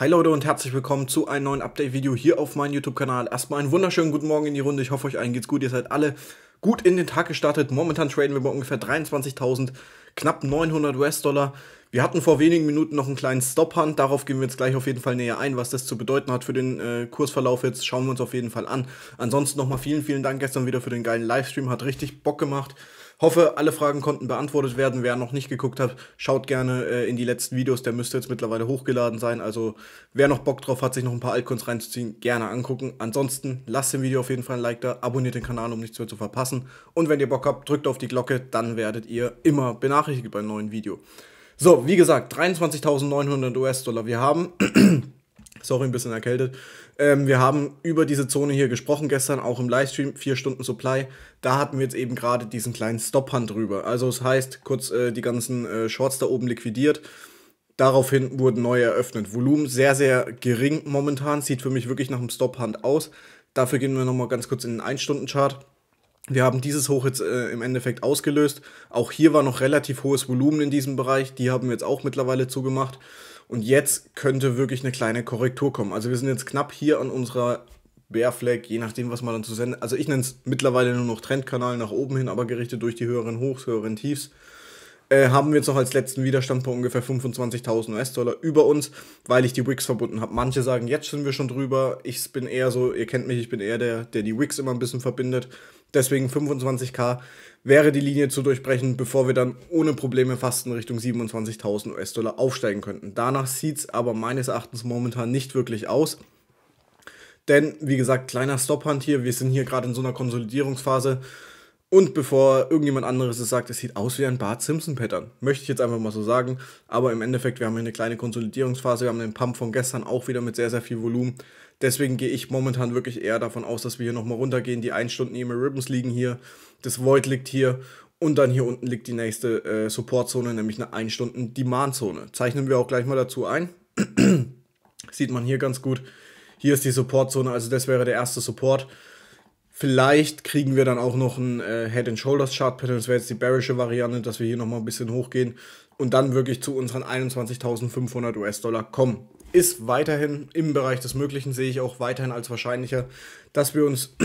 Hi Leute und herzlich willkommen zu einem neuen Update-Video hier auf meinem YouTube-Kanal. Erstmal einen wunderschönen guten Morgen in die Runde. Ich hoffe, euch allen geht's gut. Ihr seid alle gut in den Tag gestartet. Momentan traden wir bei ungefähr 23.000, knapp 900 US-Dollar. Wir hatten vor wenigen Minuten noch einen kleinen Stop-Hunt. Darauf gehen wir jetzt gleich auf jeden Fall näher ein, was das zu bedeuten hat für den äh, Kursverlauf. Jetzt schauen wir uns auf jeden Fall an. Ansonsten nochmal vielen, vielen Dank gestern wieder für den geilen Livestream. Hat richtig Bock gemacht. Hoffe, alle Fragen konnten beantwortet werden. Wer noch nicht geguckt hat, schaut gerne äh, in die letzten Videos. Der müsste jetzt mittlerweile hochgeladen sein. Also wer noch Bock drauf hat, sich noch ein paar Altcoins reinzuziehen, gerne angucken. Ansonsten lasst dem Video auf jeden Fall ein Like da, abonniert den Kanal, um nichts mehr zu verpassen. Und wenn ihr Bock habt, drückt auf die Glocke, dann werdet ihr immer benachrichtigt bei einem neuen Video. So, wie gesagt, 23.900 US-Dollar. Wir haben Sorry, ein bisschen erkältet. Ähm, wir haben über diese Zone hier gesprochen gestern, auch im Livestream, 4 Stunden Supply. Da hatten wir jetzt eben gerade diesen kleinen Stop-Hunt drüber. Also es das heißt, kurz äh, die ganzen äh, Shorts da oben liquidiert. Daraufhin wurden neue eröffnet. Volumen sehr, sehr gering momentan. Sieht für mich wirklich nach einem Stop-Hunt aus. Dafür gehen wir nochmal ganz kurz in den 1-Stunden-Chart. Wir haben dieses Hoch jetzt äh, im Endeffekt ausgelöst. Auch hier war noch relativ hohes Volumen in diesem Bereich. Die haben wir jetzt auch mittlerweile zugemacht. Und jetzt könnte wirklich eine kleine Korrektur kommen. Also wir sind jetzt knapp hier an unserer Bear Flag, je nachdem, was man dann zu senden. Also ich nenne es mittlerweile nur noch Trendkanal nach oben hin, aber gerichtet durch die höheren Hochs, höheren Tiefs. Äh, haben wir jetzt noch als letzten Widerstand bei ungefähr 25.000 US-Dollar über uns, weil ich die Wicks verbunden habe. Manche sagen, jetzt sind wir schon drüber. Ich bin eher so, ihr kennt mich, ich bin eher der, der die Wicks immer ein bisschen verbindet. Deswegen 25k wäre die Linie zu durchbrechen, bevor wir dann ohne Probleme fast in Richtung 27.000 US-Dollar aufsteigen könnten. Danach sieht es aber meines Erachtens momentan nicht wirklich aus. Denn, wie gesagt, kleiner Stop-Hunt hier. Wir sind hier gerade in so einer Konsolidierungsphase. Und bevor irgendjemand anderes es sagt, es sieht aus wie ein Bart Simpson-Pattern. Möchte ich jetzt einfach mal so sagen. Aber im Endeffekt, wir haben hier eine kleine Konsolidierungsphase. Wir haben den Pump von gestern auch wieder mit sehr, sehr viel Volumen. Deswegen gehe ich momentan wirklich eher davon aus, dass wir hier nochmal runtergehen. Die 1 Stunden EMA Ribbons liegen hier, das Void liegt hier und dann hier unten liegt die nächste äh, Supportzone, nämlich eine 1 Stunden Demand-Zone. Zeichnen wir auch gleich mal dazu ein. Sieht man hier ganz gut. Hier ist die Supportzone, also das wäre der erste Support. Vielleicht kriegen wir dann auch noch ein äh, Head and Shoulders Chart Pattern, das wäre jetzt die bearische Variante, dass wir hier nochmal ein bisschen hochgehen und dann wirklich zu unseren 21.500 US-Dollar kommen ist weiterhin im Bereich des Möglichen, sehe ich auch weiterhin als wahrscheinlicher, dass wir uns,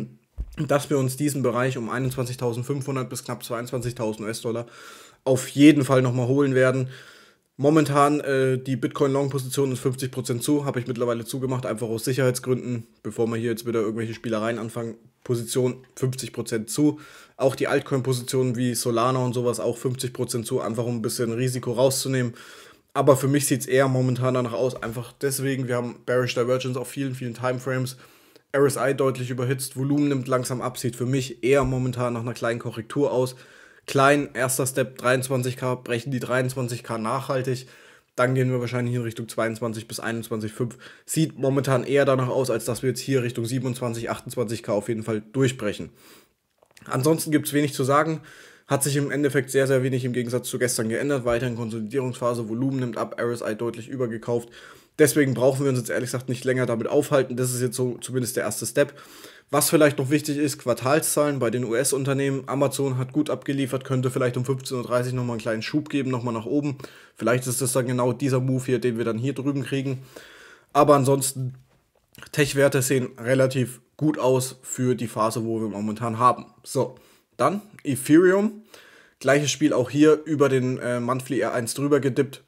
dass wir uns diesen Bereich um 21.500 bis knapp 22.000 US-Dollar auf jeden Fall nochmal holen werden. Momentan äh, die Bitcoin-Long-Position ist 50% zu, habe ich mittlerweile zugemacht, einfach aus Sicherheitsgründen, bevor wir hier jetzt wieder irgendwelche Spielereien anfangen. Position 50% zu. Auch die Altcoin-Positionen wie Solana und sowas auch 50% zu, einfach um ein bisschen Risiko rauszunehmen aber für mich sieht es eher momentan danach aus. Einfach deswegen, wir haben Bearish Divergence auf vielen, vielen Timeframes. RSI deutlich überhitzt, Volumen nimmt langsam ab, sieht für mich eher momentan nach einer kleinen Korrektur aus. Klein, erster Step 23k, brechen die 23k nachhaltig. Dann gehen wir wahrscheinlich in Richtung 22 bis 21,5. Sieht momentan eher danach aus, als dass wir jetzt hier Richtung 27, 28k auf jeden Fall durchbrechen. Ansonsten gibt es wenig zu sagen. Hat sich im Endeffekt sehr, sehr wenig im Gegensatz zu gestern geändert. Weiterhin Konsolidierungsphase, Volumen nimmt ab, RSI deutlich übergekauft. Deswegen brauchen wir uns jetzt ehrlich gesagt nicht länger damit aufhalten. Das ist jetzt so zumindest der erste Step. Was vielleicht noch wichtig ist, Quartalszahlen bei den US-Unternehmen. Amazon hat gut abgeliefert, könnte vielleicht um 15.30 Uhr nochmal einen kleinen Schub geben, nochmal nach oben. Vielleicht ist das dann genau dieser Move hier, den wir dann hier drüben kriegen. Aber ansonsten, Tech-Werte sehen relativ gut aus für die Phase, wo wir momentan haben. So. Dann Ethereum. Gleiches Spiel auch hier über den äh, Monthly R1 drüber gedippt.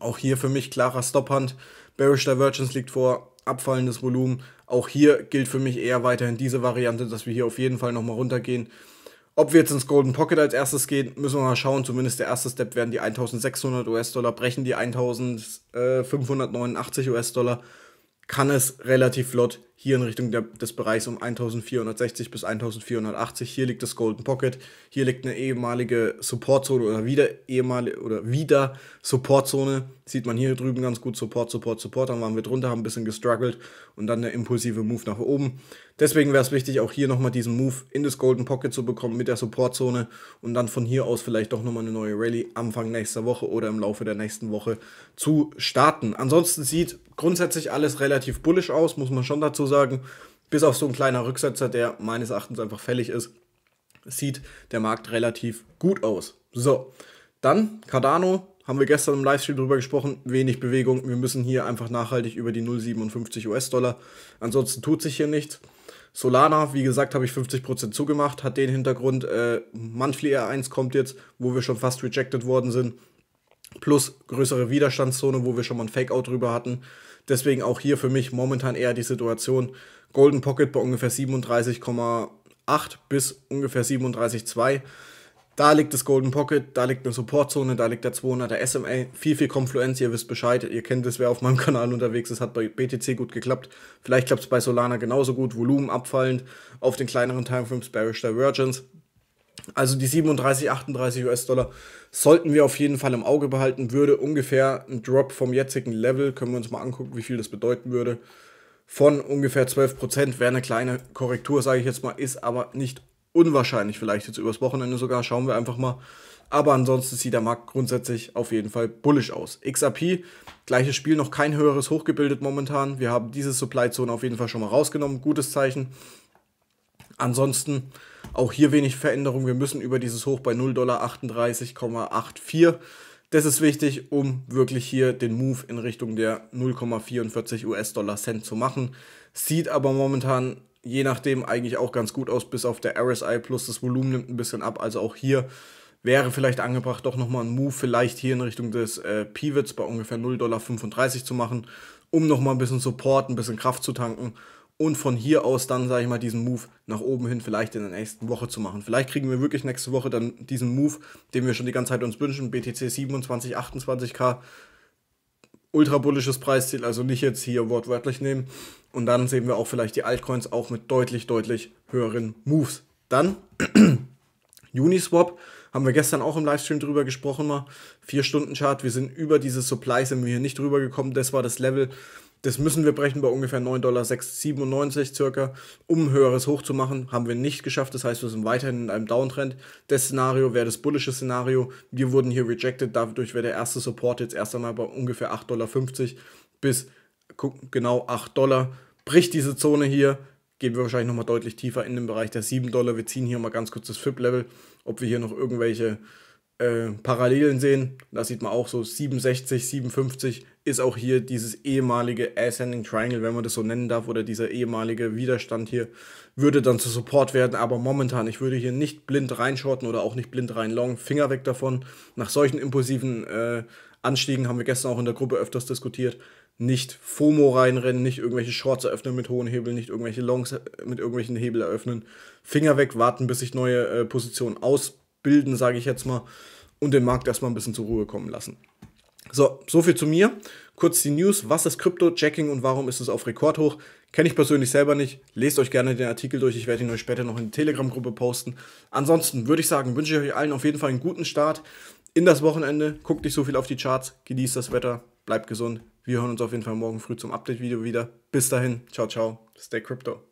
Auch hier für mich klarer Stophand. Bearish Divergence liegt vor, abfallendes Volumen. Auch hier gilt für mich eher weiterhin diese Variante, dass wir hier auf jeden Fall nochmal runtergehen. Ob wir jetzt ins Golden Pocket als erstes gehen, müssen wir mal schauen. Zumindest der erste Step werden die 1600 US-Dollar, brechen die 1589 US-Dollar, kann es relativ flott hier in Richtung der, des Bereichs um 1460 bis 1480. Hier liegt das Golden Pocket. Hier liegt eine ehemalige Supportzone oder wieder ehemalige oder wieder Supportzone. Sieht man hier drüben ganz gut Support, Support, Support. Dann waren wir drunter, haben ein bisschen gestruggelt und dann der impulsive Move nach oben. Deswegen wäre es wichtig, auch hier nochmal diesen Move in das Golden Pocket zu bekommen mit der Supportzone und dann von hier aus vielleicht doch nochmal eine neue Rallye Anfang nächster Woche oder im Laufe der nächsten Woche zu starten. Ansonsten sieht grundsätzlich alles relativ bullisch aus, muss man schon dazu sagen, bis auf so ein kleiner Rücksetzer, der meines Erachtens einfach fällig ist, sieht der Markt relativ gut aus. So, dann Cardano, haben wir gestern im Livestream drüber gesprochen, wenig Bewegung. Wir müssen hier einfach nachhaltig über die 0,57 US-Dollar. Ansonsten tut sich hier nichts. Solana, wie gesagt, habe ich 50% zugemacht, hat den Hintergrund, äh, Monthly R1 kommt jetzt, wo wir schon fast rejected worden sind plus größere Widerstandszone, wo wir schon mal ein Fakeout drüber hatten. Deswegen auch hier für mich momentan eher die Situation Golden Pocket bei ungefähr 37,8 bis ungefähr 37,2. Da liegt das Golden Pocket, da liegt eine Supportzone, da liegt der 200er SMA. Viel, viel Konfluenz, ihr wisst Bescheid. Ihr kennt es, wer auf meinem Kanal unterwegs ist, hat bei BTC gut geklappt. Vielleicht klappt es bei Solana genauso gut. Volumen abfallend auf den kleineren Timeframes Bearish Divergence. Also die 37, 38 US-Dollar sollten wir auf jeden Fall im Auge behalten. Würde ungefähr ein Drop vom jetzigen Level, können wir uns mal angucken, wie viel das bedeuten würde, von ungefähr 12%. Wäre eine kleine Korrektur, sage ich jetzt mal, ist aber nicht unwahrscheinlich. Vielleicht jetzt übers Wochenende sogar, schauen wir einfach mal. Aber ansonsten sieht der Markt grundsätzlich auf jeden Fall bullisch aus. XRP, gleiches Spiel, noch kein höheres hochgebildet momentan. Wir haben diese Supply Zone auf jeden Fall schon mal rausgenommen. Gutes Zeichen. Ansonsten auch hier wenig Veränderung. Wir müssen über dieses Hoch bei 0,38,84 Dollar Das ist wichtig, um wirklich hier den Move in Richtung der 0,44 US-Dollar Cent zu machen. Sieht aber momentan je nachdem eigentlich auch ganz gut aus, bis auf der RSI Plus. Das Volumen nimmt ein bisschen ab. Also auch hier wäre vielleicht angebracht, doch nochmal einen Move vielleicht hier in Richtung des äh, Pivots bei ungefähr 0,35 Dollar zu machen, um nochmal ein bisschen Support, ein bisschen Kraft zu tanken und von hier aus dann, sage ich mal, diesen Move nach oben hin vielleicht in der nächsten Woche zu machen. Vielleicht kriegen wir wirklich nächste Woche dann diesen Move, den wir schon die ganze Zeit uns wünschen, BTC 27, 28k, ultra bullisches Preisziel, also nicht jetzt hier wortwörtlich nehmen. Und dann sehen wir auch vielleicht die Altcoins auch mit deutlich, deutlich höheren Moves. Dann Uniswap, haben wir gestern auch im Livestream drüber gesprochen mal, 4-Stunden-Chart, wir sind über diese Supply, sind wir hier nicht drüber gekommen, das war das Level, das müssen wir brechen bei ungefähr 9,97 Dollar circa, um ein höheres Hoch zu machen. Haben wir nicht geschafft, das heißt, wir sind weiterhin in einem Downtrend. Das Szenario wäre das bullische Szenario. Wir wurden hier rejected, dadurch wäre der erste Support jetzt erst einmal bei ungefähr 8,50 Dollar bis genau 8 Dollar. Bricht diese Zone hier, gehen wir wahrscheinlich nochmal deutlich tiefer in den Bereich der 7 Dollar. Wir ziehen hier mal ganz kurz das FIP-Level, ob wir hier noch irgendwelche äh, Parallelen sehen. Da sieht man auch so 67, 57 ist auch hier dieses ehemalige Ascending Triangle, wenn man das so nennen darf, oder dieser ehemalige Widerstand hier, würde dann zu Support werden. Aber momentan, ich würde hier nicht blind reinschorten oder auch nicht blind reinlongen. Finger weg davon. Nach solchen impulsiven äh, Anstiegen haben wir gestern auch in der Gruppe öfters diskutiert. Nicht FOMO reinrennen, nicht irgendwelche Shorts eröffnen mit hohen Hebeln, nicht irgendwelche Longs äh, mit irgendwelchen Hebel eröffnen. Finger weg, warten, bis sich neue äh, Positionen ausbilden, sage ich jetzt mal, und den Markt erstmal ein bisschen zur Ruhe kommen lassen. So, so viel zu mir. Kurz die News. Was ist Krypto-Jacking und warum ist es auf Rekord hoch? Kenne ich persönlich selber nicht. Lest euch gerne den Artikel durch. Ich werde ihn euch später noch in die Telegram-Gruppe posten. Ansonsten würde ich sagen, wünsche ich euch allen auf jeden Fall einen guten Start in das Wochenende. Guckt nicht so viel auf die Charts. Genießt das Wetter. Bleibt gesund. Wir hören uns auf jeden Fall morgen früh zum Update-Video wieder. Bis dahin. Ciao, ciao. Stay Crypto.